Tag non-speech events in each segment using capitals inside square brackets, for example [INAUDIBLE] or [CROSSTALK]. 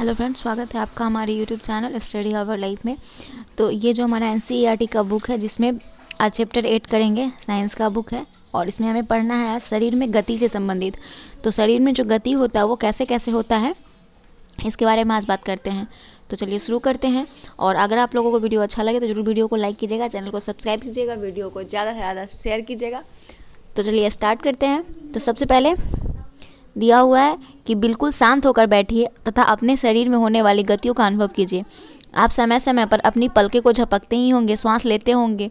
hello friends स्वागत है आपका हमारे YouTube channel study hour life में तो ये जो हमारा एन e का बुक है जिसमें आज चैप्टर एट करेंगे साइंस का बुक है और इसमें हमें पढ़ना है शरीर में गति से संबंधित तो शरीर में जो गति होता है वो कैसे कैसे होता है इसके बारे में आज बात करते हैं तो चलिए शुरू करते हैं और अगर आप लोगों को वीडियो अच्छा लगे तो जरूर वीडियो को लाइक कीजिएगा चैनल को सब्सक्राइब कीजिएगा वीडियो को ज़्यादा से ज़्यादा शेयर कीजिएगा तो चलिए स्टार्ट करते हैं तो सबसे पहले दिया हुआ है कि बिल्कुल शांत होकर बैठिए तथा अपने शरीर में होने वाली गतियों का अनुभव कीजिए आप समय समय पर अपनी पलके को झपकते ही होंगे श्वास लेते होंगे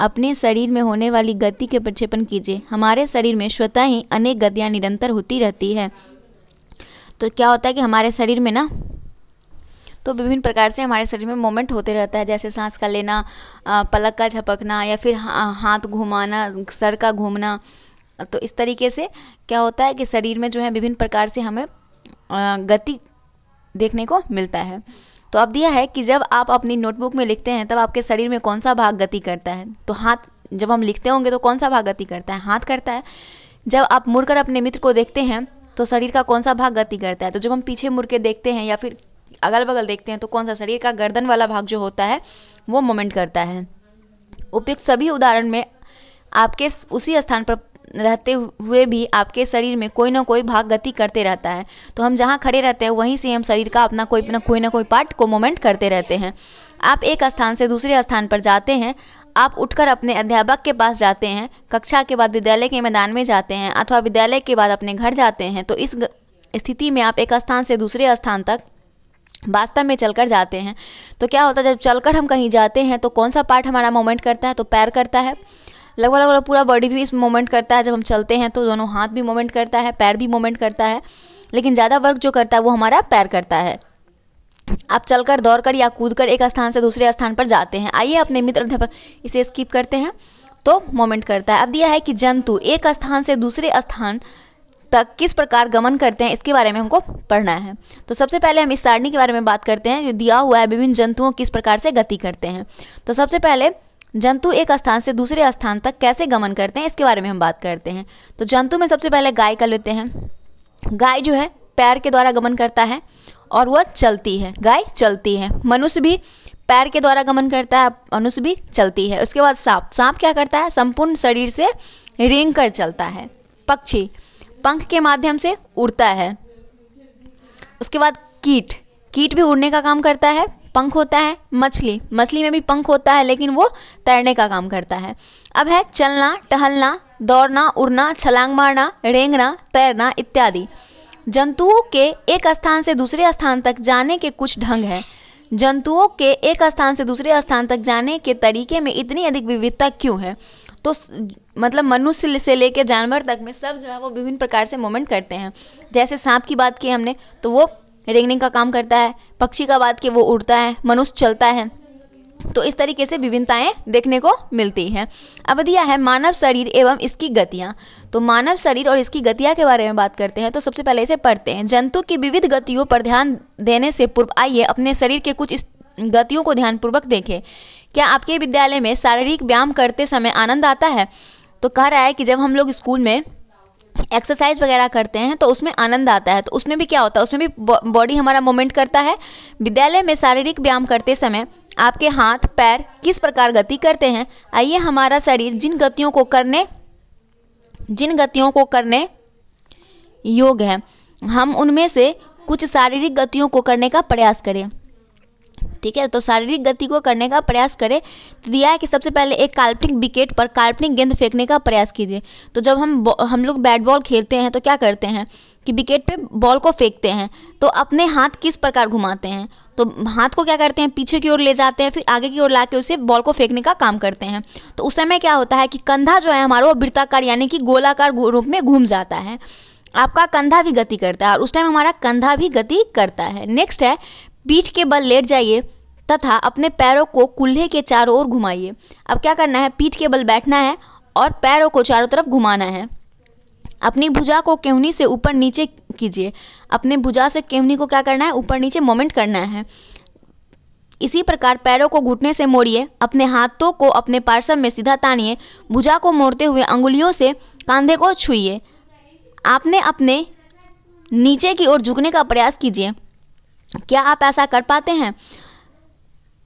अपने शरीर में होने वाली गति के प्रक्षेपण कीजिए हमारे शरीर में स्वतः ही अनेक गतियाँ निरंतर होती रहती है तो क्या होता है कि हमारे शरीर में ना तो विभिन्न प्रकार से हमारे शरीर में मोमेंट होते रहता है जैसे सांस का लेना पलक का झपकना या फिर हाथ घुमाना सर का घूमना तो इस तरीके से क्या होता है कि शरीर में जो है विभिन्न प्रकार से हमें गति देखने को मिलता है तो अब दिया है कि जब आप अपनी नोटबुक में लिखते हैं तब आपके शरीर में कौन सा भाग गति करता है तो हाथ जब हम लिखते होंगे तो कौन सा भाग गति करता है हाथ करता है जब आप मुड़कर अपने मित्र को देखते हैं तो शरीर का कौन सा भाग गति करता है तो जब हम पीछे मुड़ के देखते हैं या फिर अगल बगल देखते हैं तो कौन सा शरीर का गर्दन वाला भाग जो होता है वो मोमेंट करता है उपयुक्त सभी उदाहरण में आपके उसी स्थान पर रहते हुए भी आपके शरीर में कोई ना कोई भाग गति करते रहता है तो हम जहाँ खड़े रहते हैं वहीं से हम शरीर का अपना कोई ना कोई ना कोई पार्ट को मोमेंट करते रहते हैं आप एक स्थान से दूसरे स्थान पर जाते हैं आप उठकर अपने अध्यापक के पास जाते हैं कक्षा के बाद विद्यालय के मैदान में जाते हैं अथवा विद्यालय के बाद अपने घर जाते हैं तो इस स्थिति में आप एक स्थान से दूसरे स्थान तक वास्तव में चलकर जाते हैं तो क्या होता है जब चलकर हम कहीं जाते हैं तो कौन सा पार्ट हमारा मोमेंट करता है तो पैर करता है लगभग लगभग पूरा बॉडी भी इस मोमेंट करता है जब हम चलते हैं तो दोनों हाथ भी मोमेंट करता है पैर भी मोमेंट करता है लेकिन ज़्यादा वर्क जो करता है वो हमारा पैर करता है आप चलकर दौड़कर या कूदकर एक स्थान से दूसरे स्थान पर जाते हैं आइए अपने मित्र अध्यापक इसे स्किप करते हैं तो मोमेंट करता है अब दिया है कि जंतु एक स्थान से दूसरे स्थान तक किस प्रकार गमन करते हैं इसके बारे में हमको पढ़ना है तो सबसे पहले हम इस सारणी के बारे में बात करते हैं जो दिया हुआ है विभिन्न जंतुओं किस प्रकार से गति करते हैं तो सबसे पहले जंतु एक स्थान से दूसरे स्थान तक कैसे गमन करते हैं इसके बारे में हम बात करते हैं तो जंतु में सबसे पहले गाय कर लेते हैं गाय जो है पैर के द्वारा गमन करता है और वह चलती है गाय चलती है मनुष्य भी पैर के द्वारा गमन करता है मनुष्य भी चलती है उसके बाद सांप सांप क्या करता है संपूर्ण शरीर से रेंग कर चलता है पक्षी पंख के माध्यम से उड़ता है उसके बाद कीट कीट भी उड़ने का काम करता है पंख होता है मछली मछली में भी पंख होता है लेकिन वो तैरने का काम करता है अब है चलना टहलना दौड़ना उड़ना छलांग मारना रेंगना तैरना इत्यादि जंतुओं के एक स्थान से दूसरे स्थान तक जाने के कुछ ढंग है जंतुओं के एक स्थान से दूसरे स्थान तक जाने के तरीके में इतनी अधिक विविधता क्यों है तो मतलब मनुष्य से लेकर जानवर तक में सब जो है वो विभिन्न प्रकार से मूवमेंट करते हैं जैसे सांप की बात की हमने तो वो रेंगने का काम करता है पक्षी का बात कि वो उड़ता है मनुष्य चलता है तो इस तरीके से विभिन्नताएं देखने को मिलती हैं अब दिया है मानव शरीर एवं इसकी गतियां तो मानव शरीर और इसकी गतियां के बारे में बात करते हैं तो सबसे पहले इसे पढ़ते हैं जंतु की विविध गतियों पर ध्यान देने से पूर्व आइए अपने शरीर के कुछ गतियों को ध्यानपूर्वक देखें क्या आपके विद्यालय में शारीरिक व्यायाम करते समय आनंद आता है तो कह रहा है कि जब हम लोग स्कूल में एक्सरसाइज वगैरह करते हैं तो उसमें आनंद आता है तो उसमें भी क्या होता है उसमें भी बॉडी हमारा मूवमेंट करता है विद्यालय में शारीरिक व्यायाम करते समय आपके हाथ पैर किस प्रकार गति करते हैं आइए हमारा शरीर जिन गतियों को करने जिन गतियों को करने योग है हम उनमें से कुछ शारीरिक गतियों को करने का प्रयास करें ठीक है तो शारीरिक गति को करने का प्रयास करें तो दिया है कि सबसे पहले एक काल्पनिक विकेट पर काल्पनिक गेंद फेंकने का प्रयास कीजिए तो जब हम हम लोग बैट बॉल खेलते हैं तो क्या करते हैं कि विकेट पे बॉल को फेंकते हैं तो अपने हाथ किस प्रकार घुमाते हैं तो हाथ को क्या करते हैं पीछे की ओर ले जाते हैं फिर आगे की ओर ला उसे बॉल को फेंकने का काम करते हैं तो उस समय क्या होता है कि कंधा जो है हमारा वो वृत्ताकार यानी कि गोलाकार रूप में घूम जाता है आपका कंधा भी गति करता है और उस टाइम हमारा कंधा भी गति करता है नेक्स्ट है पीठ के बल लेट जाइए तथा अपने पैरों को कुल्हे के चारों ओर घुमाइए अब क्या करना है पीठ के बल बैठना है और पैरों को चारों तरफ घुमाना है अपनी भुजा को केवनी से ऊपर नीचे कीजिए अपने भुजा से केवनी को क्या करना है ऊपर नीचे मोमेंट करना है इसी प्रकार पैरों को घुटने से मोड़िए अपने हाथों को अपने पार्श्व में सीधा तानिए भुजा को मोड़ते हुए अंगुलियों से कांधे को छुइए आपने अपने नीचे की ओर झुकने का प्रयास कीजिए क्या आप ऐसा कर पाते हैं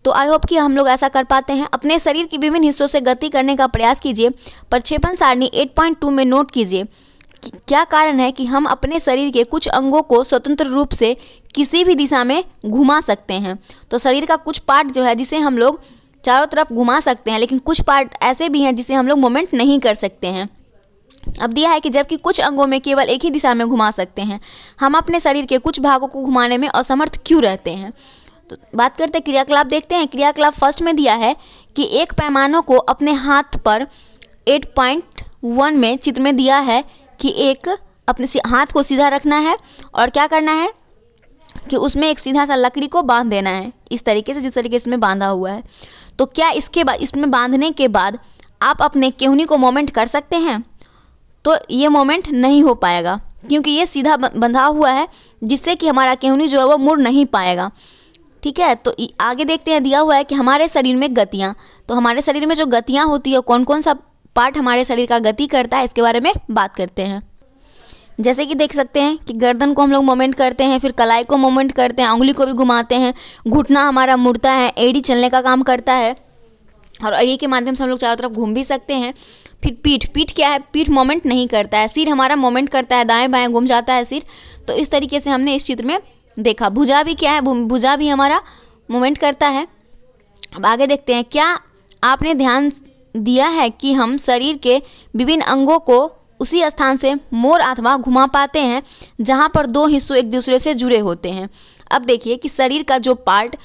तो आई होप कि हम लोग ऐसा कर पाते हैं अपने शरीर के विभिन्न हिस्सों से गति करने का प्रयास कीजिए प्रक्षेपण सारणी 8.2 में नोट कीजिए क्या कारण है कि हम अपने शरीर के कुछ अंगों को स्वतंत्र रूप से किसी भी दिशा में घुमा सकते हैं तो शरीर का कुछ पार्ट जो है जिसे हम लोग चारों तरफ घुमा सकते हैं लेकिन कुछ पार्ट ऐसे भी हैं जिसे हम लोग मोमेंट नहीं कर सकते हैं अब दिया है कि जबकि कुछ अंगों में केवल एक ही दिशा में घुमा सकते हैं हम अपने शरीर के कुछ भागों को घुमाने में असमर्थ क्यों रहते हैं तो बात करते हैं क्रियाकलाप देखते हैं क्रियाकलाप फर्स्ट में दिया है कि एक पैमानों को अपने हाथ पर 8.1 में चित्र में दिया है कि एक अपने हाथ को सीधा रखना है और क्या करना है कि उसमें एक सीधा सा लकड़ी को बांध देना है इस तरीके से जिस तरीके से इसमें बांधा हुआ है तो क्या इसके बाद इसमें बांधने के बाद आप अपने केहनी को मोमेंट कर सकते हैं तो ये मोमेंट नहीं हो पाएगा क्योंकि ये सीधा बंधा हुआ है जिससे कि हमारा केहूनी जो है वो मुड़ नहीं पाएगा ठीक है तो आगे देखते हैं दिया हुआ है कि हमारे शरीर में गतियाँ तो हमारे शरीर में जो गतियाँ होती है कौन कौन सा पार्ट हमारे शरीर का गति करता है इसके बारे में बात करते हैं जैसे कि देख सकते हैं कि गर्दन को हम लोग मोमेंट करते हैं फिर कलाई को मोमेंट करते हैं उंगली को भी घुमाते हैं घुटना हमारा मुड़ता है एड़ी चलने का काम करता है और एड़ी के माध्यम से हम लोग चारों तरफ घूम भी सकते हैं फिर पीठ पीठ क्या है पीठ मोमेंट नहीं करता है सिर हमारा मोमेंट करता है दाएं बाएं घूम जाता है सिर तो इस तरीके से हमने इस चित्र में देखा भुजा भी क्या है भुजा भी हमारा मोमेंट करता है अब आगे देखते हैं क्या आपने ध्यान दिया है कि हम शरीर के विभिन्न अंगों को उसी स्थान से मोर अथवा घुमा पाते हैं जहाँ पर दो हिस्सों एक दूसरे से जुड़े होते हैं अब देखिए कि शरीर का जो पार्ट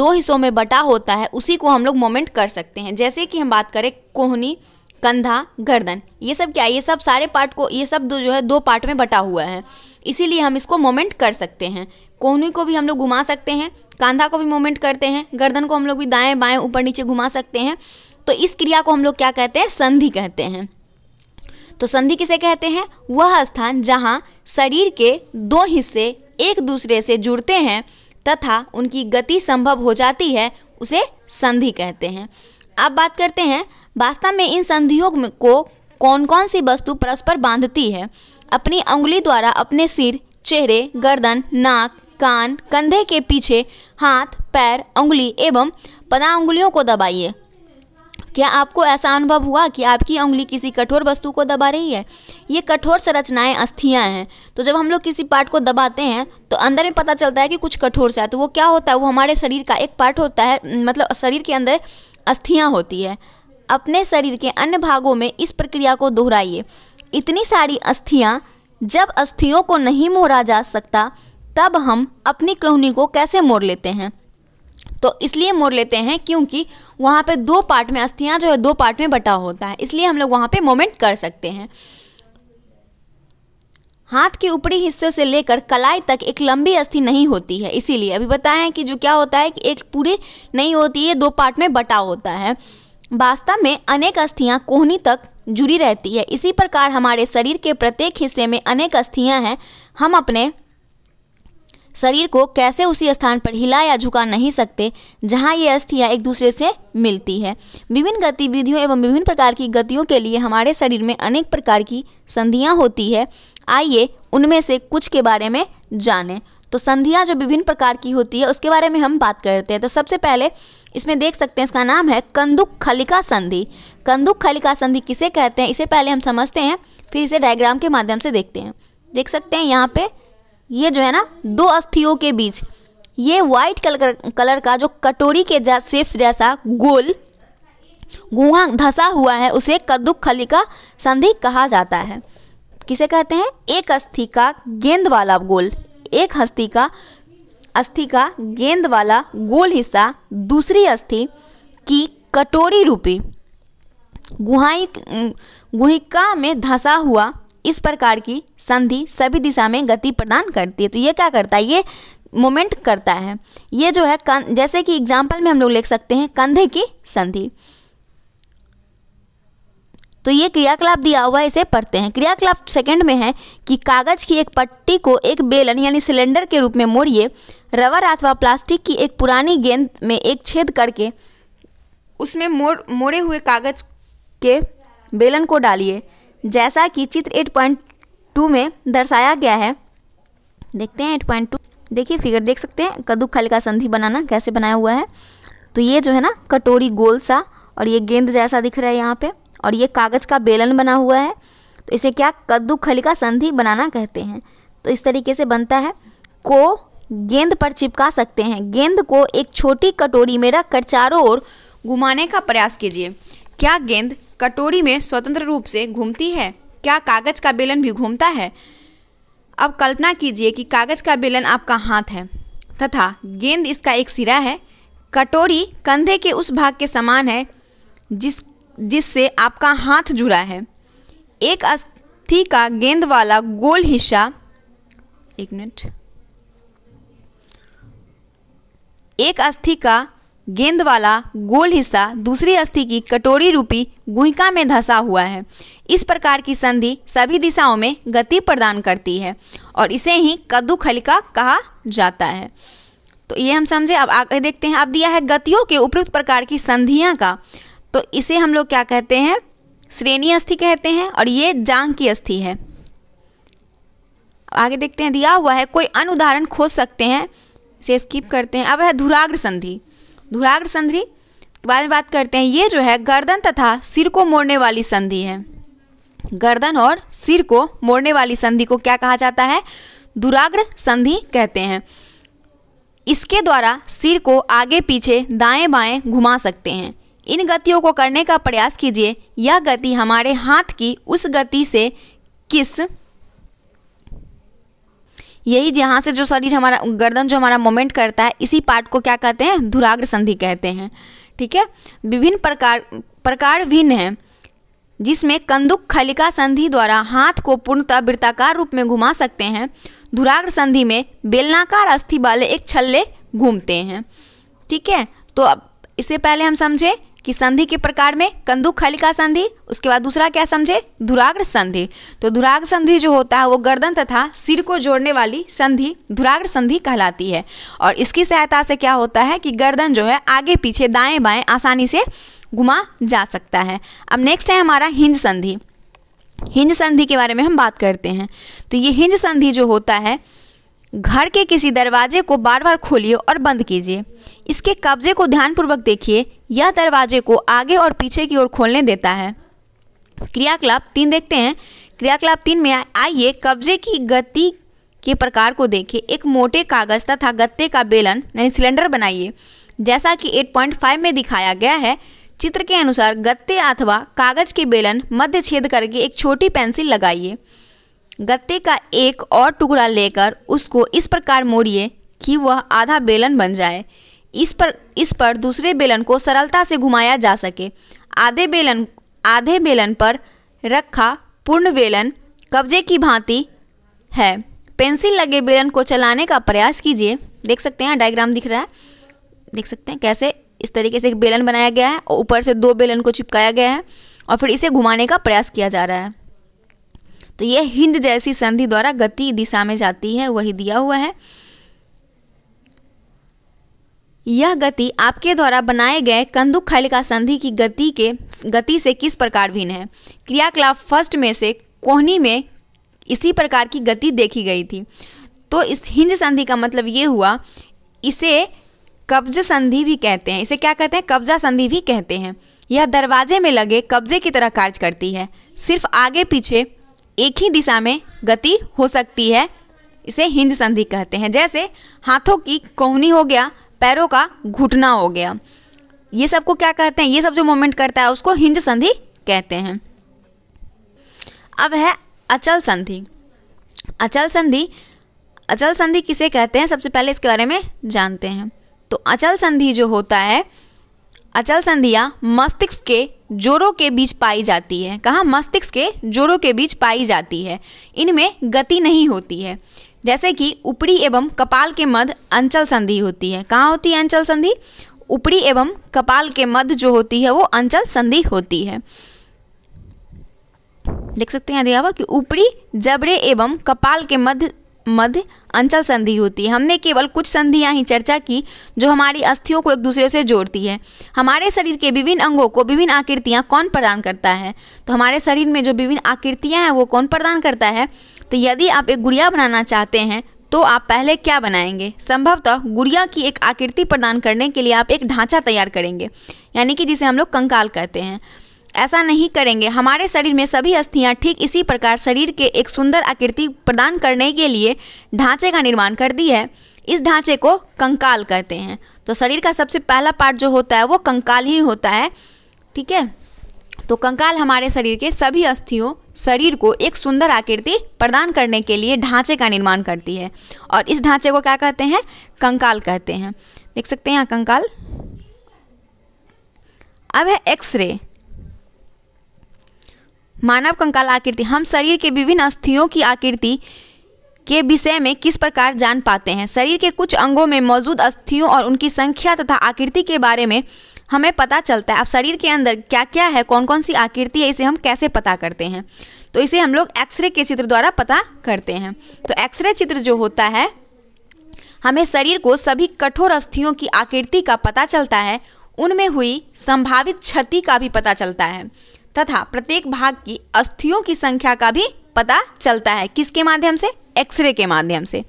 दो हिस्सों में बटा होता है उसी को हम लोग मोमेंट कर सकते हैं जैसे कि हम बात करें कोहनी कंधा गर्दन ये सब क्या है ये सब सारे पार्ट को ये सब जो है दो पार्ट में बटा हुआ है इसीलिए हम इसको मोमेंट कर सकते हैं कोहनी को भी हम लोग घुमा सकते हैं कंधा को भी मोमेंट करते हैं गर्दन को हम लोग भी दाएं बाएं ऊपर नीचे घुमा सकते हैं तो इस क्रिया को हम लोग क्या कहते हैं संधि कहते हैं तो संधि किसे कहते हैं वह स्थान जहाँ शरीर के दो हिस्से एक दूसरे से जुड़ते हैं तथा उनकी गति संभव हो जाती है उसे संधि कहते हैं अब बात करते हैं वास्तव में इन संधियों को कौन कौन सी वस्तु परस्पर बांधती है अपनी उंगली द्वारा अपने सिर चेहरे गर्दन नाक कान कंधे के पीछे हाथ पैर उंगली एवं पदा उंगलियों को दबाइए क्या आपको ऐसा अनुभव हुआ कि आपकी उंगली किसी कठोर वस्तु को दबा रही है ये कठोर संरचनाएं अस्थियां हैं तो जब हम लोग किसी पार्ट को दबाते हैं तो अंदर में पता चलता है कि कुछ कठोर सा है तो वो क्या होता है वो हमारे शरीर का एक पार्ट होता है मतलब शरीर के अंदर अस्थियाँ होती है अपने शरीर के अन्य भागों में इस प्रक्रिया को दोहराइए इतनी सारी अस्थियाँ जब अस्थियों को नहीं मोड़ा जा सकता तब हम अपनी कोहनी को कैसे मोड़ लेते हैं तो इसलिए मोड़ लेते हैं क्योंकि वहाँ पे दो पार्ट में अस्थियाँ जो है दो पार्ट में बटा होता है इसलिए हम लोग वहाँ पे मोमेंट कर सकते हैं हाथ के ऊपरी हिस्से से लेकर कलाई तक एक लंबी अस्थि नहीं होती है इसीलिए अभी बताएं कि जो क्या होता है कि एक पूरी नहीं होती है दो पार्ट में बटा होता है वास्तव में अनेक अस्थियां कोहनी तक जुड़ी रहती है इसी प्रकार हमारे शरीर के प्रत्येक हिस्से में अनेक अस्थियां हैं हम अपने शरीर को कैसे उसी स्थान पर हिला या झुका नहीं सकते जहाँ ये अस्थियाँ एक दूसरे से मिलती है विभिन्न गतिविधियों एवं विभिन्न प्रकार की गतियों के लिए हमारे शरीर में अनेक प्रकार की संधियाँ होती है आइए उनमें से कुछ के बारे में जानें तो संधियाँ जो विभिन्न प्रकार की होती है उसके बारे में हम बात करते हैं तो सबसे पहले इसमें देख सकते हैं इसका नाम है कंदुक खलिका संधि कंदुक खलिका संधि किसे कहते हैं इसे पहले हम समझते हैं फिर इसे डायग्राम के माध्यम से देखते हैं देख सकते हैं यहाँ पे ये जो है ना दो अस्थियों के बीच ये वाइट कलर कलर का जो कटोरी के जा सेफ जैसा गोल गुहा धसा हुआ है उसे कद्दुक खलिका संधि कहा जाता है किसे कहते हैं एक अस्थि का गेंद वाला गोल एक हस्ती का अस्थि का गेंद वाला गोल हिस्सा दूसरी अस्थि की कटोरी रूपी गुहाई गुहिका में धंसा हुआ इस प्रकार की संधि सभी दिशा में गति प्रदान करती है तो ये क्या करता है ये मोमेंट करता है ये जो है जैसे कि एग्जाम्पल में हम लोग लिख सकते हैं कंधे की संधि तो ये क्रियाकलाप दिया हुआ है इसे पढ़ते हैं क्रियाकलाप सेकंड में है कि कागज की एक पट्टी को एक बेलन यानी सिलेंडर के रूप में मोड़िए रबर अथवा प्लास्टिक की एक पुरानी गेंद में एक छेद करके उसमें मोड़ मोड़े हुए कागज के बेलन को डालिए जैसा कि चित्र 8.2 में दर्शाया गया है देखते हैं 8.2 देखिए फिगर देख सकते हैं कद्दू का संधि बनाना कैसे बनाया हुआ है तो ये जो है ना कटोरी गोल सा और ये गेंद जैसा दिख रहा है यहाँ पे और ये कागज़ का बेलन बना हुआ है तो इसे क्या कद्दू खली का संधि बनाना कहते हैं तो इस तरीके से बनता है को गेंद पर चिपका सकते हैं गेंद को एक छोटी कटोरी में रखकर चारों ओर घुमाने का प्रयास कीजिए क्या गेंद कटोरी में स्वतंत्र रूप से घूमती है क्या कागज का बेलन भी घूमता है अब कल्पना कीजिए कि कागज का बेलन आपका हाथ है तथा गेंद इसका एक सिरा है कटोरी कंधे के उस भाग के समान है जिस जिससे आपका हाथ जुड़ा है एक अस्थि का गेंद वाला गोल हिस्सा एक मिनट एक अस्थि का गेंद वाला गोल हिस्सा दूसरी अस्थि की कटोरी रूपी गुहिका में धंसा हुआ है इस प्रकार की संधि सभी दिशाओं में गति प्रदान करती है और इसे ही कद्दू खलिका कहा जाता है तो ये हम समझे अब आगे देखते हैं अब दिया है गतियों के उपयुक्त प्रकार की संधियां का तो इसे हम लोग क्या कहते हैं श्रेणी अस्थि कहते हैं और ये जांग की अस्थि है आगे देखते हैं दिया हुआ है कोई अन्य उदाहरण खोज सकते हैं इसे स्किप करते हैं अब है धुराग्र संधि धुराग्र संधि के बाद में बात करते हैं ये जो है गर्दन तथा सिर को मोड़ने वाली संधि है गर्दन और सिर को मोड़ने वाली संधि को क्या कहा जाता है दुराग्र संधि कहते हैं इसके द्वारा सिर को आगे पीछे दाएं बाएं घुमा सकते हैं इन गतियों को करने का प्रयास कीजिए यह गति हमारे हाथ की उस गति से किस यही जहाँ से जो शरीर हमारा गर्दन जो हमारा मोमेंट करता है इसी पार्ट को क्या कहते हैं धुराग्र संधि कहते हैं ठीक है विभिन्न प्रकार प्रकार भिन्न हैं जिसमें कंदुक खलिका संधि द्वारा हाथ को पूर्णतः वृत्ताकार रूप में घुमा सकते हैं धुराग्र संधि में बेलनाकार अस्थि वाले एक छल्ले घूमते हैं ठीक है तो अब इससे पहले हम समझे कि संधि के प्रकार में कंदुक खलिका संधि उसके बाद दूसरा क्या समझे धुराग्र संधि तो धुराग्र संधि जो होता है वो गर्दन तथा सिर को जोड़ने वाली संधि धुराग्र संधि कहलाती है और इसकी सहायता से क्या होता है कि गर्दन जो है आगे पीछे दाएं बाएं आसानी से घुमा जा सकता है अब नेक्स्ट है हमारा हिंज संधि हिंज संधि के बारे में हम बात करते हैं तो ये हिंज संधि जो होता है घर के किसी दरवाजे को बार बार खोलिए और बंद कीजिए इसके कब्जे को ध्यानपूर्वक देखिए यह दरवाजे को आगे और पीछे की ओर खोलने देता है क्रियाकलाप तीन देखते हैं क्रियाकलाप तीन में आइए कब्जे की गति के प्रकार को देखिए एक मोटे कागज तथा गत्ते का बेलन यानी सिलेंडर बनाइए जैसा कि 8.5 में दिखाया गया है चित्र के अनुसार गत्ते अथवा कागज के बेलन मध्य छेद करके एक छोटी पेंसिल लगाइए गत्ते का एक और टुकड़ा लेकर उसको इस प्रकार मोड़िए कि वह आधा बेलन बन जाए इस पर इस पर दूसरे बेलन को सरलता से घुमाया जा सके आधे बेलन आधे बेलन पर रखा पूर्ण बेलन कब्जे की भांति है पेंसिल लगे बेलन को चलाने का प्रयास कीजिए देख सकते हैं डायग्राम दिख रहा है देख सकते हैं कैसे इस तरीके से एक बेलन बनाया गया है और ऊपर से दो बेलन को चिपकाया गया है और फिर इसे घुमाने का प्रयास किया जा रहा है तो ये हिंद जैसी संधि द्वारा गति दिशा में जाती है वही दिया हुआ है यह गति आपके द्वारा बनाए गए कंदुक खलिका संधि की गति के गति से किस प्रकार भिन्न है क्रियाकलाप फर्स्ट में से कोहनी में इसी प्रकार की गति देखी गई थी तो इस हिंज संधि का मतलब ये हुआ इसे कब्ज संधि भी कहते हैं इसे क्या कहते हैं कब्जा संधि भी कहते हैं यह दरवाजे में लगे कब्जे की तरह कार्य करती है सिर्फ आगे पीछे एक ही दिशा में गति हो सकती है इसे हिंज संधि कहते हैं जैसे हाथों की कोहनी हो गया पैरों का घुटना हो गया ये सब को क्या कहते हैं ये सब जो मूवमेंट करता है उसको हिंज संधि कहते हैं अब है अचल संधि अचल संधि अचल संधि किसे कहते हैं सबसे पहले इसके बारे में जानते हैं तो अचल संधि जो होता है अचल संधिया मस्तिष्क के जोड़ों के बीच पाई जाती है कहा मस्तिष्क के जोड़ों के बीच पाई जाती है इनमें गति नहीं होती है जैसे कि ऊपरी एवं कपाल के मध्य अंचल संधि होती है कहाँ होती है अंचल संधि ऊपरी एवं कपाल के मध्य जो होती है वो अंचल संधि होती है देख सकते हैं कि ऊपरी जबड़े एवं कपाल के मध्य मध्य अंचल संधि होती है हमने केवल कुछ संधियां ही चर्चा की जो हमारी अस्थियों को एक दूसरे से जोड़ती है हमारे शरीर के विभिन्न अंगों को विभिन्न आकृतियां कौन प्रदान करता है तो हमारे शरीर में जो विभिन्न आकृतियां हैं वो कौन प्रदान करता है तो यदि आप एक गुड़िया बनाना चाहते हैं तो आप पहले क्या बनाएंगे संभवतः गुड़िया की एक आकृति प्रदान करने के लिए आप एक ढांचा तैयार करेंगे यानी कि जिसे हम लोग कंकाल कहते हैं ऐसा नहीं करेंगे हमारे शरीर में सभी अस्थियां ठीक इसी प्रकार शरीर के एक सुंदर आकृति प्रदान करने के लिए ढांचे का निर्माण कर दी है इस ढांचे को कंकाल कहते हैं तो शरीर का सबसे पहला पार्ट जो होता है वो कंकाल ही होता है ठीक है तो कंकाल हमारे शरीर के सभी अस्थियों शरीर को एक सुंदर आकृति प्रदान करने के लिए ढांचे का निर्माण करती है और इस ढांचे को क्या कहते हैं कंकाल कहते हैं देख सकते हैं यहाँ कंकाल अब है एक्सरे मानव कंकाल आकृति हम शरीर के विभिन्न अस्थियों की आकृति के विषय में किस प्रकार जान पाते हैं शरीर के कुछ अंगों में मौजूद अस्थियों और उनकी संख्या तथा आकृति के बारे में हमें पता चलता है अब शरीर के अंदर क्या क्या है कौन कौन सी आकृति है इसे हम कैसे पता करते हैं तो इसे हम लोग एक्सरे के चित्र द्वारा पता करते हैं तो एक्सरे चित्र जो होता है हमें शरीर को सभी कठोर अस्थियों की आकृति का पता चलता है उनमें हुई संभावित क्षति का भी पता चलता है तथा प्रत्येक भाग की अस्थियों की संख्या का भी पता चलता है किसके माध्यम से एक्सरे के माध्यम से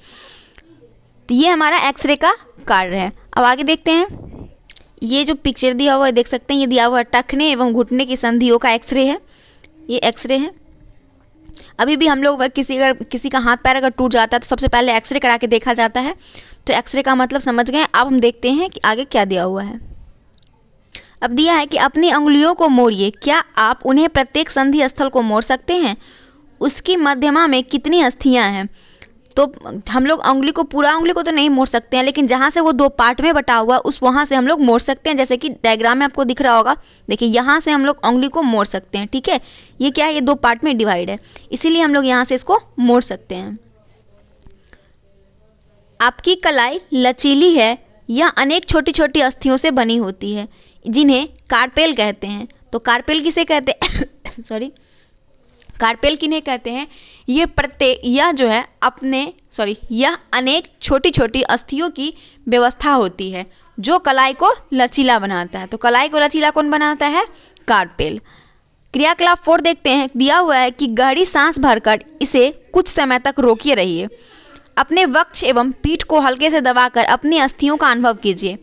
तो ये हमारा एक्सरे का कार्य है अब आगे देखते हैं ये जो पिक्चर दिया हुआ है देख सकते हैं ये दिया हुआ टखने एवं घुटने की संधियों का एक्सरे है ये एक्सरे है अभी भी हम लोग किसी अगर किसी का हाथ पैर अगर टूट जाता है तो सबसे पहले एक्सरे करा के देखा जाता है तो एक्सरे का मतलब समझ गए अब हम देखते हैं कि आगे क्या दिया हुआ है अब दिया है कि अपनी उंगलियों को मोड़िए क्या आप उन्हें प्रत्येक संधि स्थल को मोड़ सकते हैं उसकी मध्यमा में कितनी अस्थियाँ हैं तो हम लोग उंगली को पूरा उंगली को तो नहीं मोड़ सकते हैं लेकिन जहाँ से वो दो पार्ट में बटा हुआ उस वहाँ से हम लोग मोड़ सकते हैं जैसे कि डायग्राम में आपको दिख रहा होगा देखिए यहाँ से हम लोग उंगली को मोड़ सकते हैं ठीक है ये क्या है ये दो पार्ट में डिवाइड है इसीलिए हम लोग यहाँ से इसको मोड़ सकते हैं आपकी कलाई लचीली है यह अनेक छोटी छोटी अस्थियों से बनी होती है जिन्हें कार्पेल कहते हैं तो कार्पेल किसे कहते हैं सॉरी [COUGHS] कार्पेल किन्हें कहते हैं ये प्रत्येक यह जो है अपने सॉरी यह अनेक छोटी छोटी अस्थियों की व्यवस्था होती है जो कलाई को लचीला बनाता है तो कलाई को लचीला कौन बनाता है कार्पेल क्रियाकलाप फोर देखते हैं दिया हुआ है कि गहरी सांस भरकर इसे कुछ समय तक रोकिए रहिए अपने वक्ष एवं पीठ को हल्के से दबाकर अपनी अस्थियों का अनुभव कीजिए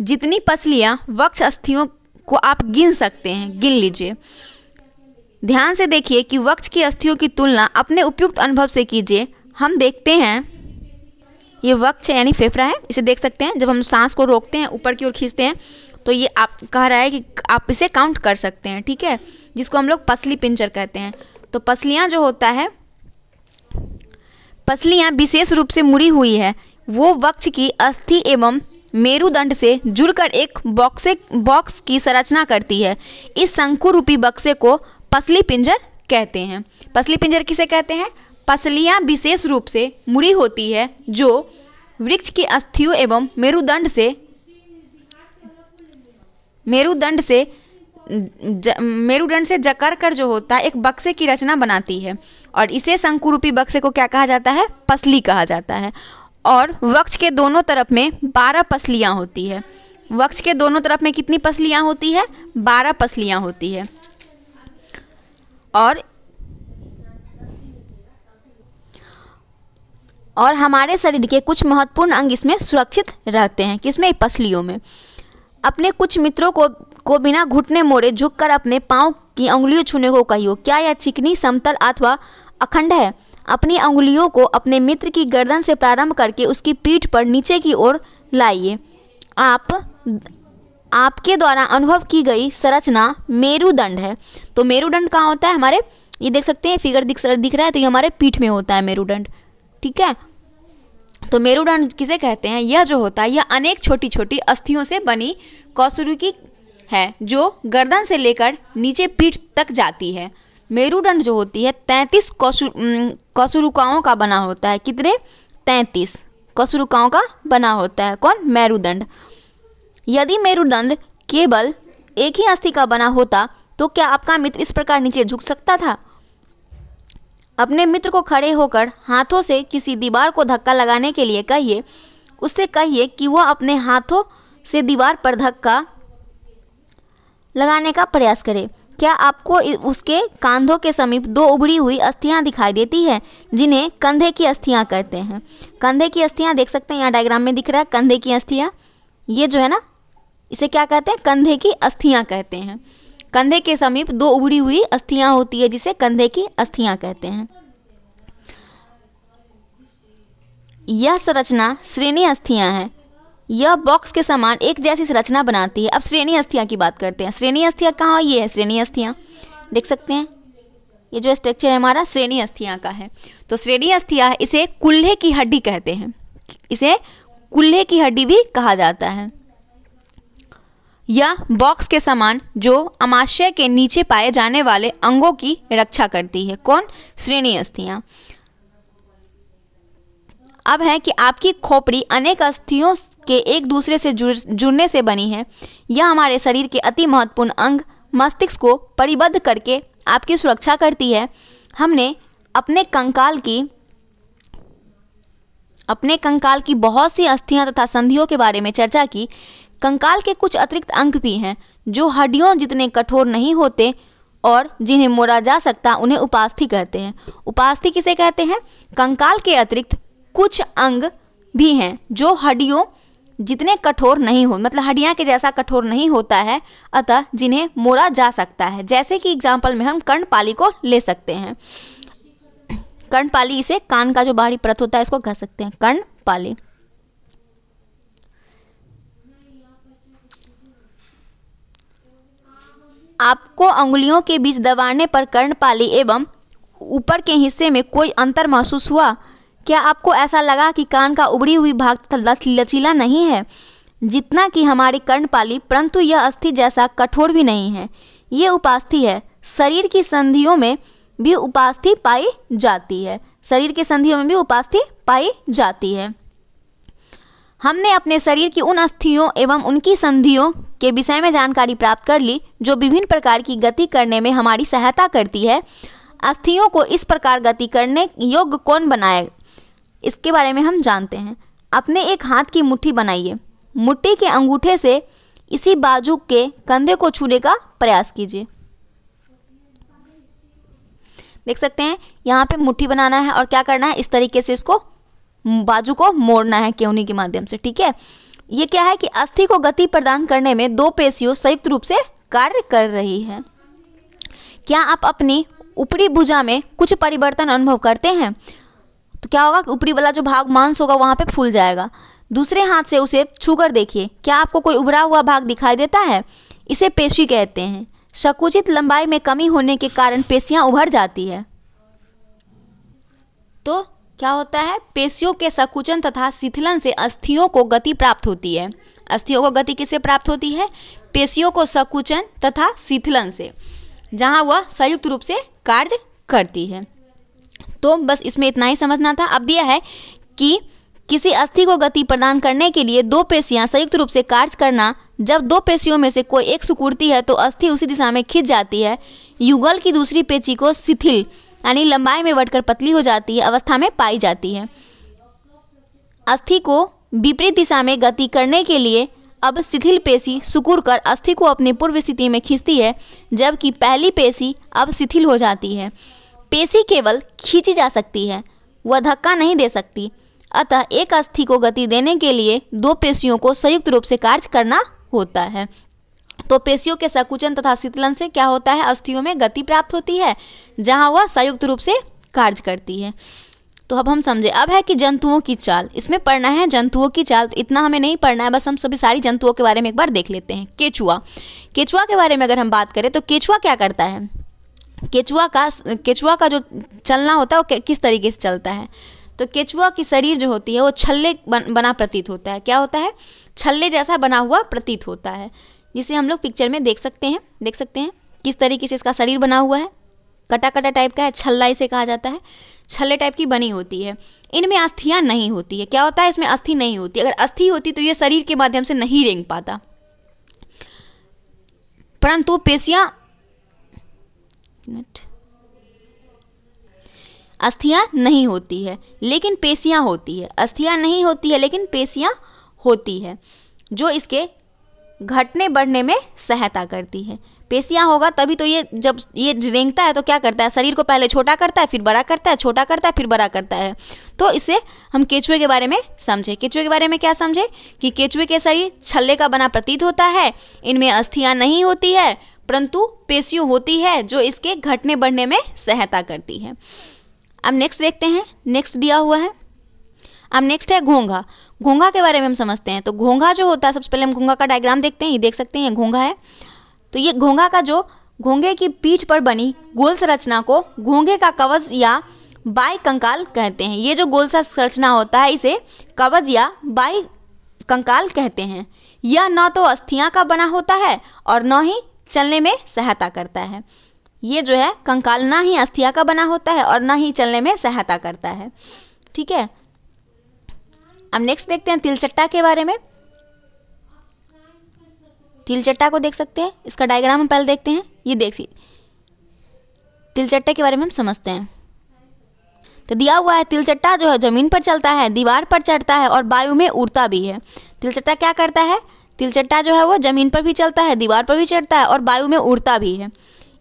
जितनी पसलियाँ वक्ष अस्थियों को आप गिन सकते हैं गिन लीजिए ध्यान से देखिए कि वक्ष की अस्थियों की तुलना अपने उपयुक्त अनुभव से कीजिए हम देखते हैं ये वक्ष यानी फेफड़ा है इसे देख सकते हैं जब हम सांस को रोकते हैं ऊपर की ओर खींचते हैं तो ये आप कह रहा है कि आप इसे काउंट कर सकते हैं ठीक है जिसको हम लोग पसली पिंचर कहते हैं तो पसलियाँ जो होता है पसलियाँ विशेष रूप से मुड़ी हुई है वो वक्ष की अस्थि एवं मेरुदंड से जुड़कर एक बॉक्से बॉक्स की संरचना करती है इस शंकु रूपी बक्से को पसली पिंजर कहते हैं पसली पिंजर किसे कहते हैं पसलियाँ विशेष रूप से मुड़ी होती है जो वृक्ष की अस्थियों एवं मेरुदंड से मेरुदंड से मेरुदंड से जकर कर जो होता है एक बक्से की रचना बनाती है और इसे शंकुरूपी बक्से को क्या कहा जाता है पसली कहा जाता है और वक्ष के दोनों तरफ में बारह पसलियाँ होती है वक्ष के दोनों तरफ में कितनी पसलियाँ होती है बारह पसलियाँ होती है और और हमारे शरीर के कुछ महत्वपूर्ण अंग इसमें सुरक्षित रहते हैं किसमें पसलियों में अपने कुछ मित्रों को को बिना घुटने मोड़े झुककर अपने पाँव की उंगलियों छूने को कहियो क्या यह चिकनी समतल अथवा अखंड है अपनी उंगुलियों को अपने मित्र की गर्दन से प्रारंभ करके उसकी पीठ पर नीचे की ओर लाइए आप आपके द्वारा अनुभव की गई संरचना मेरुदंड है तो मेरुदंड कहाँ होता है हमारे ये देख सकते हैं फिगर दिख दिख रहा है तो ये हमारे पीठ में होता है मेरुदंड ठीक है तो मेरुदंड किसे कहते हैं यह जो होता है यह अनेक छोटी छोटी अस्थियों से बनी कौसुरी की है जो गर्दन से लेकर नीचे पीठ तक जाती है मेरुदंड जो होती है तैंतीस कसुरुकाओं का बना होता है कितने तैंतीस कसुरुकाओं का बना होता है कौन मेरुदंड यदि मेरुदंड केवल एक ही अस्थि का बना होता तो क्या आपका मित्र इस प्रकार नीचे झुक सकता था अपने मित्र को खड़े होकर हाथों से किसी दीवार को धक्का लगाने के लिए कहिए उससे कहिए कि वह अपने हाथों से दीवार पर धक्का लगाने का प्रयास करे क्या आपको उसके कांधों के समीप दो उभरी हुई अस्थियां दिखाई देती है जिन्हें कंधे की अस्थियां कहते हैं कंधे की अस्थियां देख सकते हैं यहाँ डायग्राम में दिख रहा है कंधे की अस्थियां ये जो है ना इसे क्या कहते हैं कंधे की अस्थियां कहते हैं कंधे के समीप दो उभरी हुई अस्थियां होती है जिसे कंधे की अस्थियां कहते हैं यह संरचना श्रेणी अस्थियां हैं यह बॉक्स के समान एक जैसी संरचना बनाती है अब श्रेणी अस्थियाँ की बात करते हैं श्रेणी अस्थियाँ कहाँ ये है श्रेणी अस्थियाँ देख सकते हैं ये जो स्ट्रक्चर है हमारा श्रेणी अस्थियाँ का है तो श्रेणी अस्थियाँ इसे कुल्हे की हड्डी कहते हैं इसे कुल्हे की हड्डी भी कहा जाता है यह बॉक्स के समान जो अमाशय के नीचे पाए जाने वाले अंगों की रक्षा करती है कौन श्रेणी अस्थियाँ अब है कि आपकी खोपड़ी अनेक अस्थियों के एक दूसरे से जुड़ने से बनी है यह हमारे शरीर के अति महत्वपूर्ण अंग मस्तिष्क को परिबद्ध करके आपकी सुरक्षा करती है हमने अपने कंकाल की अपने कंकाल की बहुत सी अस्थियां तथा संधियों के बारे में चर्चा की कंकाल के कुछ अतिरिक्त अंग भी हैं जो हड्डियों जितने कठोर नहीं होते और जिन्हें मोड़ा जा सकता उन्हें उपास्थि कहते हैं उपास्थि किसे कहते हैं कंकाल के अतिरिक्त कुछ अंग भी हैं जो हड्डियों जितने कठोर नहीं हो मतलब हड्डियाँ के जैसा कठोर नहीं होता है अतः जिन्हें मोड़ा जा सकता है जैसे कि एग्जाम्पल में हम कर्णपाली को ले सकते हैं कर्णपाली इसे कान का जो बाहरी परत होता है इसको कह सकते हैं कर्णपाली आपको उंगुलियों के बीच दबाने पर कर्णपाली एवं ऊपर के हिस्से में कोई अंतर महसूस हुआ क्या आपको ऐसा लगा कि कान का उबड़ी हुई भाग तथा लचीला नहीं है जितना कि हमारी कर्णपाली परंतु यह अस्थि जैसा कठोर भी नहीं है ये उपास्थि है शरीर की संधियों में भी उपास्थि पाई जाती है शरीर की संधियों में भी उपास्थि पाई जाती है हमने अपने शरीर की उन अस्थियों एवं उनकी संधियों के विषय में जानकारी प्राप्त कर ली जो विभिन्न प्रकार की गति करने में हमारी सहायता करती है अस्थियों को इस प्रकार गति करने योग्य कौन बनाए इसके बारे में हम जानते हैं अपने एक हाथ की मुट्ठी बनाइए मुट्ठी के अंगूठे से इसी बाजू के कंधे को छूने का प्रयास कीजिए देख सकते हैं यहाँ पे मुट्ठी बनाना है और क्या करना है इस तरीके से इसको बाजू को मोड़ना है केवनी के माध्यम से ठीक है ये क्या है कि अस्थि को गति प्रदान करने में दो पेशियों संयुक्त रूप से कार्य कर रही है क्या आप अपनी ऊपरी भुजा में कुछ परिवर्तन अनुभव करते हैं तो क्या होगा ऊपरी वाला जो भाग मांस होगा वहाँ पे फूल जाएगा दूसरे हाथ से उसे छूकर देखिए क्या आपको कोई उभरा हुआ भाग दिखाई देता है इसे पेशी कहते हैं संकुचित लंबाई में कमी होने के कारण पेशियाँ उभर जाती है तो क्या होता है पेशियों के सकुचन तथा शिथिलन से अस्थियों को गति प्राप्त होती है अस्थियों को गति किससे प्राप्त होती है पेशियों को सकुचन तथा शिथिलन से जहाँ वह संयुक्त रूप से कार्य करती है तो बस इसमें इतना ही समझना था अब दिया है कि किसी अस्थि को गति प्रदान करने के लिए दो पेशियां संयुक्त रूप से कार्य करना जब दो पेशियों में से कोई एक सुकुड़ती है तो अस्थि उसी दिशा में खिंच जाती है युगल की दूसरी पेची को शिथिल यानी लंबाई में बढ़कर पतली हो जाती है अवस्था में पाई जाती है अस्थि को विपरीत दिशा में गति करने के लिए अब शिथिल पेशी सुकुड़ कर अस्थि को अपनी पूर्व स्थिति में खींचती है जबकि पहली पेशी अब शिथिल हो जाती है पेशी केवल खींची जा सकती है वह धक्का नहीं दे सकती अतः एक अस्थि को गति देने के लिए दो पेशियों को संयुक्त रूप से कार्य करना होता है तो पेशियों के संकुचन तथा शीतलन से क्या होता है अस्थियों में गति प्राप्त होती है जहाँ वह संयुक्त रूप से कार्य करती है तो अब हम समझे अब है कि जंतुओं की चाल इसमें पढ़ना है जंतुओं की चाल तो इतना हमें नहीं पढ़ना है बस हम सभी सारी जंतुओं के बारे में एक बार देख लेते हैं केचुआ केचुआ के बारे में अगर हम बात करें तो केचुआ क्या करता है केचुआ का केचुआ का जो चलना होता है वो किस तरीके से चलता है तो केचुआ की शरीर जो होती है वो छल्ले बन, बना प्रतीत होता है क्या होता है छल्ले जैसा बना हुआ प्रतीत होता है जिसे हम लोग पिक्चर में देख सकते हैं देख सकते हैं किस तरीके से इसका शरीर बना हुआ है कटा कटा टाइप का है छल्ला इसे कहा जाता है छल्ले टाइप की बनी होती है इनमें अस्थियाँ नहीं होती है क्या होता है इसमें अस्थि नहीं होती अगर अस्थि होती तो ये शरीर के माध्यम से नहीं रेंग पाता परंतु पेशियाँ मिनट अस्थियां नहीं होती है लेकिन पेशियां होती है अस्थियां नहीं होती है लेकिन पेशियां होती है जो इसके घटने बढ़ने में सहायता करती है पेशियां होगा तभी तो ये जब ये रेंगता है तो क्या करता है शरीर को पहले छोटा करता है फिर बड़ा करता है छोटा करता है फिर बड़ा करता है तो इसे हम केचुए के बारे में समझे केचुए के बारे में क्या समझे कि केचुए के शरीर छल्ले का बना प्रतीत होता है इनमें अस्थियां नहीं होती है परंतु पेशियों होती है जो इसके घटने बढ़ने में सहायता करती है अब नेक्स्ट देखते हैं नेक्स्ट दिया हुआ है अब नेक्स्ट है घोंघा घोंघा के बारे में हम समझते हैं तो घोंघा जो होता है सबसे पहले हम घोंघा का डायग्राम देखते हैं ये देख सकते हैं घोंघा है तो ये घोंघा का जो घोंघे की पीठ पर बनी गोल संरचना को घोंघे का कवच या बाई कंकाल कहते हैं ये जो गोल सा संरचना होता है इसे कवच या बाई कंकाल कहते हैं यह न तो अस्थियां का बना होता है और न ही चलने में सहायता करता है ये जो है कंकाल ना ही अस्थिया का बना होता है और ना ही चलने में सहायता करता है ठीक है अब नेक्स्ट देखते हैं तिलचट्टा के बारे में तिलचट्टा को देख सकते हैं इसका डायग्राम हम पहले देखते हैं ये देखिए तिलचट्टे के बारे में हम समझते हैं तो दिया हुआ है तिलचट्टा जो है जमीन पर चलता है दीवार पर चढ़ता है और वायु में उड़ता भी है तिलचट्टा क्या करता है तिलचट्टा जो है वो ज़मीन पर भी चलता है दीवार पर भी चढ़ता है और वायु में उड़ता भी है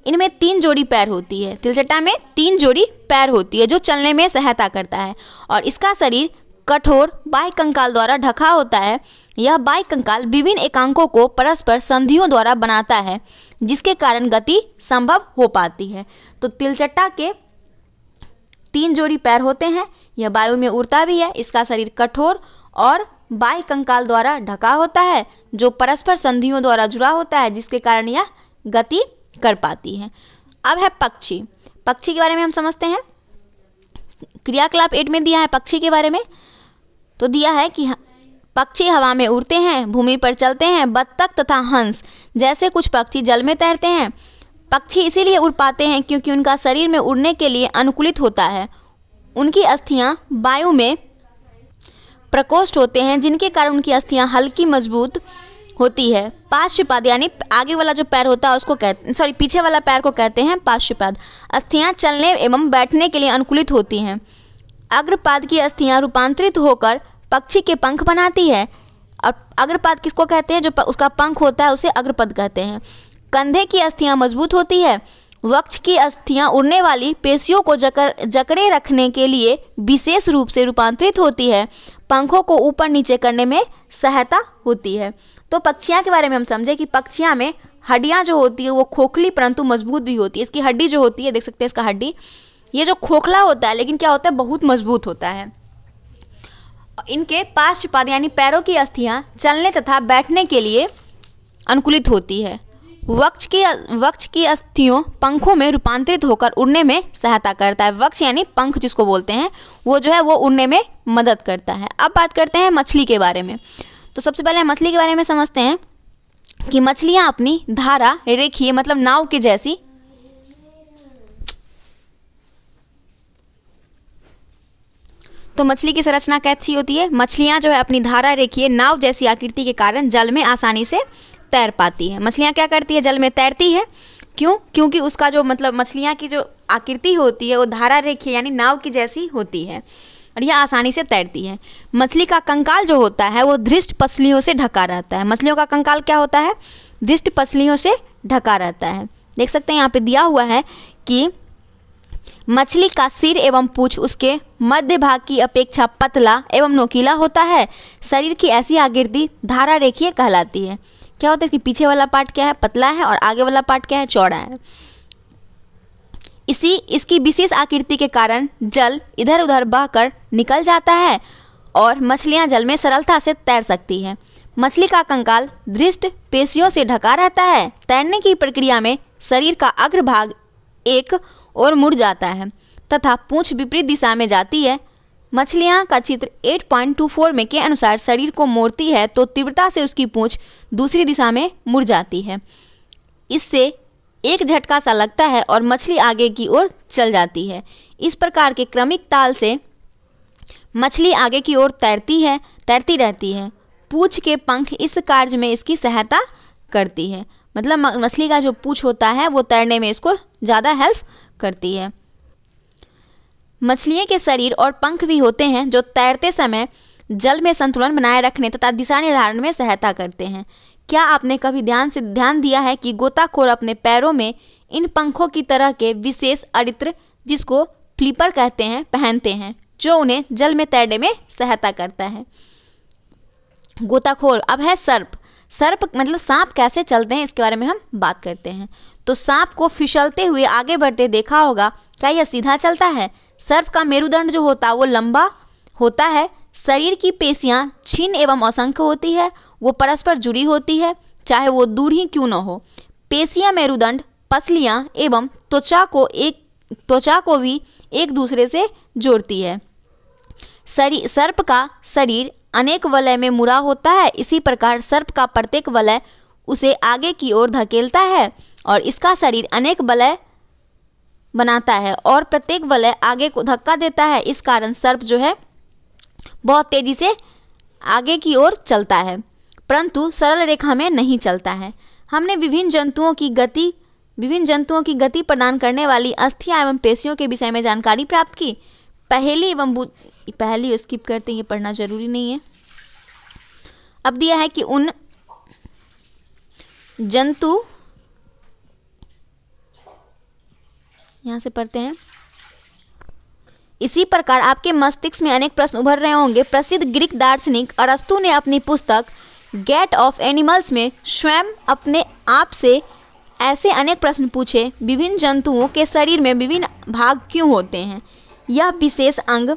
इनमें तीन जोड़ी पैर होती है तिलचट्टा में तीन जोड़ी पैर होती है जो चलने में सहायता करता है और इसका शरीर कठोर बाह्य कंकाल द्वारा ढका होता है यह बाह्य कंकाल विभिन्न एकांकों को परस्पर संधियों द्वारा बनाता है जिसके कारण गति संभव हो पाती है तो तिलचट्टा के तीन जोड़ी पैर होते हैं यह वायु में उड़ता भी है इसका शरीर कठोर और बाह्य कंकाल द्वारा ढका होता है जो परस्पर संधियों द्वारा जुड़ा होता है जिसके कारण यह गति कर पाती है अब है पक्षी पक्षी के बारे में हम समझते हैं क्रियाकलाप एड में दिया है पक्षी के बारे में तो दिया है कि पक्षी हवा में उड़ते हैं भूमि पर चलते हैं बत्तख तथा हंस जैसे कुछ पक्षी जल में तैरते हैं पक्षी इसीलिए उड़ पाते हैं क्योंकि उनका शरीर में उड़ने के लिए अनुकूलित होता है उनकी अस्थियां वायु में प्रकोष्ठ होते हैं जिनके कारण उनकी अस्थियाँ हल्की मजबूत होती है पार्श्वपाद यानी आगे वाला जो पैर होता है उसको कहते सॉरी पीछे वाला पैर को कहते हैं पार्श्वपाद अस्थियाँ चलने एवं बैठने के लिए अनुकूलित होती हैं अग्रपाद की अस्थियाँ रूपांतरित होकर पक्षी के पंख बनाती है और अग्रपाद किसको कहते हैं जो उसका पंख होता है उसे अग्रपद कहते हैं कंधे की अस्थियाँ मजबूत होती है वक्ष की अस्थियां उड़ने वाली पेशियों को जकर जकड़े रखने के लिए विशेष रूप से रूपांतरित होती है पंखों को ऊपर नीचे करने में सहायता होती है तो पक्षियाँ के बारे में हम समझे कि पक्षियाँ में हड्डियाँ जो होती है वो खोखली परंतु मजबूत भी होती है इसकी हड्डी जो होती है देख सकते हैं इसका हड्डी ये जो खोखला होता है लेकिन क्या होता है बहुत मजबूत होता है इनके पास्ट पाद यानी पैरों की अस्थियाँ चलने तथा बैठने के लिए अनुकूलित होती है वक्ष की वक्ष की अस्थियों पंखों में रूपांतरित होकर उड़ने में सहायता करता है वक्ष यानी पंख जिसको बोलते हैं वो जो है वो उड़ने में मदद करता है अब बात करते हैं मछली के बारे में तो सबसे पहले मछली के बारे में समझते हैं कि मछलियां अपनी धारा रेखीय मतलब नाव के जैसी तो मछली की संरचना कैसी होती है मछलियां जो है अपनी धारा रेखीय नाव जैसी आकृति के कारण जल में आसानी से तैर पाती है मछलियाँ क्या करती है जल में तैरती है क्यों क्योंकि उसका जो मतलब मछलियाँ की जो आकृति होती है वो धारा रेखी यानी नाव की जैसी होती है और यह आसानी से तैरती है मछली का कंकाल जो होता है वो धृष्ट पसलियों से ढका रहता है मछलियों का कंकाल क्या होता है धृष्ट पसलियों से ढका रहता है देख सकते हैं यहाँ पे दिया हुआ है कि मछली का सिर एवं पूछ उसके मध्य भाग की अपेक्षा पतला एवं नोकीला होता है शरीर की ऐसी आकृति धारा रेखीय कहलाती है क्या होता है कि पीछे वाला पार्ट क्या है पतला है और आगे वाला पार्ट क्या है चौड़ा है इसी इसकी विशेष आकृति के कारण जल इधर उधर बहकर निकल जाता है और मछलियां जल में सरलता से तैर सकती हैं मछली का कंकाल दृष्ट पेशियों से ढका रहता है तैरने की प्रक्रिया में शरीर का अग्रभाग एक और मुड़ जाता है तथा पूंछ विपरीत दिशा में जाती है मछलियाँ का चित्र 8.24 में के अनुसार शरीर को मोड़ती है तो तीव्रता से उसकी पूँछ दूसरी दिशा में मुड़ जाती है इससे एक झटका सा लगता है और मछली आगे की ओर चल जाती है इस प्रकार के क्रमिक ताल से मछली आगे की ओर तैरती है तैरती रहती है पूछ के पंख इस कार्य में इसकी सहायता करती है मतलब मछली का जो पूछ होता है वो तैरने में इसको ज़्यादा हेल्प करती है मछलियों के शरीर और पंख भी होते हैं जो तैरते समय जल में संतुलन बनाए रखने तथा दिशा निर्धारण में सहायता करते हैं क्या आपने कभी ध्यान से ध्यान दिया है कि गोताखोर अपने पैरों में इन पंखों की तरह के विशेष अरित्र जिसको फ्लीपर कहते हैं पहनते हैं जो उन्हें जल में तैरने में सहायता करता है गोताखोर अब है सर्प सर्प मतलब सांप कैसे चलते हैं इसके बारे में हम बात करते हैं तो सांप को फिसलते हुए आगे बढ़ते देखा होगा क्या यह सीधा चलता है सर्प का मेरुदंड जो होता है वो लंबा होता है शरीर की पेशियाँ छिन्न एवं असंख्य होती है वो परस्पर जुड़ी होती है चाहे वो दूर ही क्यों न हो पेशियाँ मेरुदंड पसलियाँ एवं त्वचा को एक त्वचा को भी एक दूसरे से जोड़ती है शरीर सर्प का शरीर अनेक वलय में मुड़ा होता है इसी प्रकार सर्प का प्रत्येक वलय उसे आगे की ओर धकेलता है और इसका शरीर अनेक वलय बनाता है और प्रत्येक वलय आगे को धक्का देता है इस कारण सर्प जो है बहुत तेजी से आगे की ओर चलता है परंतु सरल रेखा में नहीं चलता है हमने विभिन्न जंतुओं की गति विभिन्न जंतुओं की गति प्रदान करने वाली अस्थिया एवं पेशियों के विषय में जानकारी प्राप्त की पहली एवं पहली स्किप करते हैं ये पढ़ना जरूरी नहीं है अब दिया है कि उन जंतु यहाँ से पढ़ते हैं इसी प्रकार आपके मस्तिष्क में अनेक प्रश्न उभर रहे होंगे प्रसिद्ध ग्रीक दार्शनिक अरस्तु ने अपनी पुस्तक गेट ऑफ एनिमल्स में स्वयं अपने आप से ऐसे अनेक प्रश्न पूछे विभिन्न जंतुओं के शरीर में विभिन्न भाग क्यों होते हैं यह विशेष अंग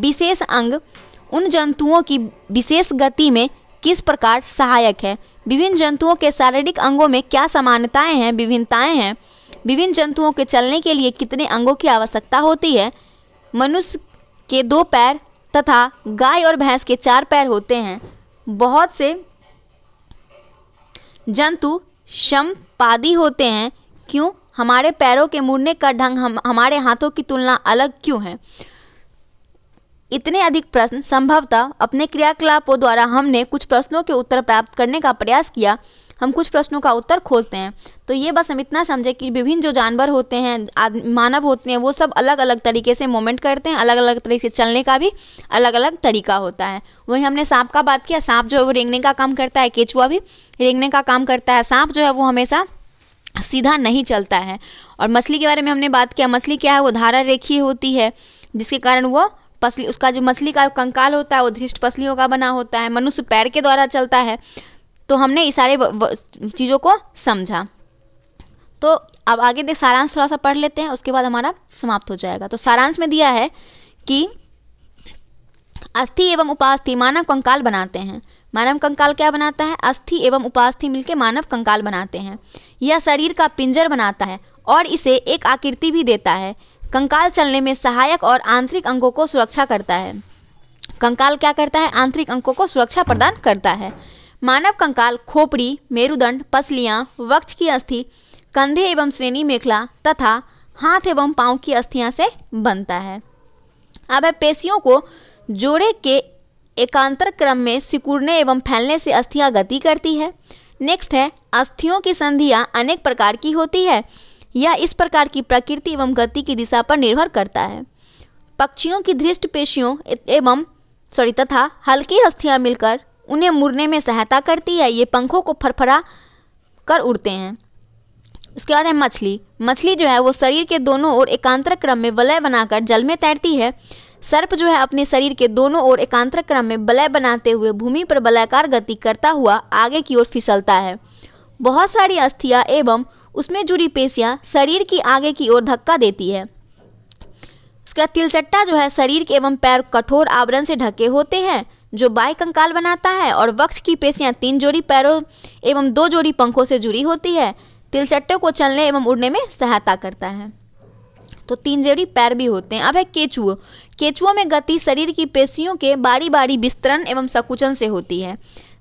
विशेष अंग उन जंतुओं की विशेष गति में किस प्रकार सहायक है विभिन्न जंतुओं के शारीरिक अंगों में क्या समानताएं हैं विभिन्नताएं हैं विभिन्न जंतुओं के चलने के लिए कितने अंगों की आवश्यकता होती है मनुष्य के दो पैर तथा गाय और भैंस के चार पैर होते हैं बहुत से जंतु समपादी होते हैं क्यों हमारे पैरों के मुड़ने का ढंग हम हमारे हाथों की तुलना अलग क्यों है इतने अधिक प्रश्न संभवतः अपने क्रियाकलापों द्वारा हमने कुछ प्रश्नों के उत्तर प्राप्त करने का प्रयास किया हम कुछ प्रश्नों का उत्तर खोजते हैं तो ये बस हम इतना समझे कि विभिन्न जो जानवर होते हैं मानव होते हैं वो सब अलग अलग तरीके से मोमेंट करते हैं अलग अलग तरीके से चलने का भी अलग अलग तरीका होता है वही हमने सांप का बात किया सांप जो है वो रेंगने का काम करता है केचुआ भी रेंगने का काम करता है सांप जो है वो हमेशा सीधा नहीं चलता है और मछली के बारे में हमने बात किया मछली क्या है वो धारा रेखी होती है जिसके कारण वो पसली उसका जो मछली का कंकाल होता है वो धृष्ट पसलियों का बना होता है मनुष्य पैर के द्वारा चलता है तो हमने ये सारे चीज़ों को समझा तो अब आगे देख सारांश थोड़ा सा पढ़ लेते हैं उसके बाद हमारा समाप्त हो जाएगा तो सारांश में दिया है कि अस्थि एवं उपास्थि मानव कंकाल बनाते हैं मानव कंकाल क्या बनाता है अस्थि एवं उपास्थि मिलकर मानव कंकाल बनाते हैं यह शरीर का पिंजर बनाता है और इसे एक आकृति भी देता है कंकाल चलने में सहायक और आंतरिक अंगों को सुरक्षा करता है कंकाल क्या करता है आंतरिक अंगों को सुरक्षा प्रदान करता है मानव कंकाल खोपड़ी मेरुदंड पसलियाँ वक्ष की अस्थि कंधे एवं श्रेणी मेखला तथा हाथ एवं पाँव की अस्थियाँ से बनता है अब है पेशियों को जोड़े के एकांतर क्रम में सिकुड़ने एवं फैलने से अस्थियाँ गति करती है नेक्स्ट है अस्थियों की संधियाँ अनेक प्रकार की होती है यह इस प्रकार की प्रकृति एवं गति की दिशा पर निर्भर करता है पक्षियों की धृष्ट पेशियों एवं सॉरी तथा हल्की अस्थियाँ मिलकर उन्हें मुड़ने में सहायता करती है ये पंखों को फरफरा कर उड़ते हैं उसके बाद है मछली मछली जो है वो शरीर के दोनों ओर एकांतर क्रम में वलय बनाकर जल में तैरती है सर्प जो है अपने शरीर के दोनों ओर एकांतर क्रम में वलय बनाते हुए भूमि पर वलयकार गति करता हुआ आगे की ओर फिसलता है बहुत सारी अस्थियाँ एवं उसमें जुड़ी पेशियाँ शरीर की आगे की ओर धक्का देती है उसका तिलचट्टा जो है शरीर के एवं पैर कठोर आवरण से ढके होते हैं जो बाय कंकाल बनाता है और वक्ष की पेशियां तीन जोड़ी पैरों एवं दो जोड़ी पंखों से जुड़ी होती है तिलचट्टे को चलने एवं उड़ने में सहायता करता है तो तीन जोड़ी पैर भी होते हैं अब है केचुओ केचुओं में गति शरीर की पेशियों के बारी बारी विस्तरण एवं सकुचन से होती है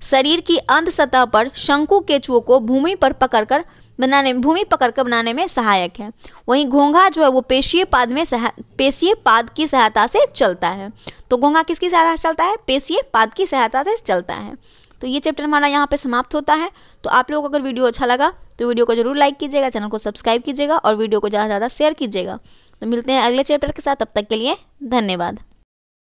शरीर की अंत सतह पर शंकु केचुओं को भूमि पर पकड़कर बनाने भूमि पकड़कर बनाने में सहायक है वहीं घोंघा जो है वो पेशीय पाद में पेशीय पाद की सहायता से चलता है तो घोंघा किसकी सहायता से चलता है पेशीय पाद की सहायता से चलता है तो ये चैप्टर हमारा यहाँ पे समाप्त होता है तो आप लोगों को अगर वीडियो अच्छा लगा तो वीडियो को जरूर लाइक कीजिएगा चैनल को सब्सक्राइब कीजिएगा और वीडियो को ज़्यादा से ज़्यादा शेयर कीजिएगा तो मिलते हैं अगले चैप्टर के साथ तब तक के लिए धन्यवाद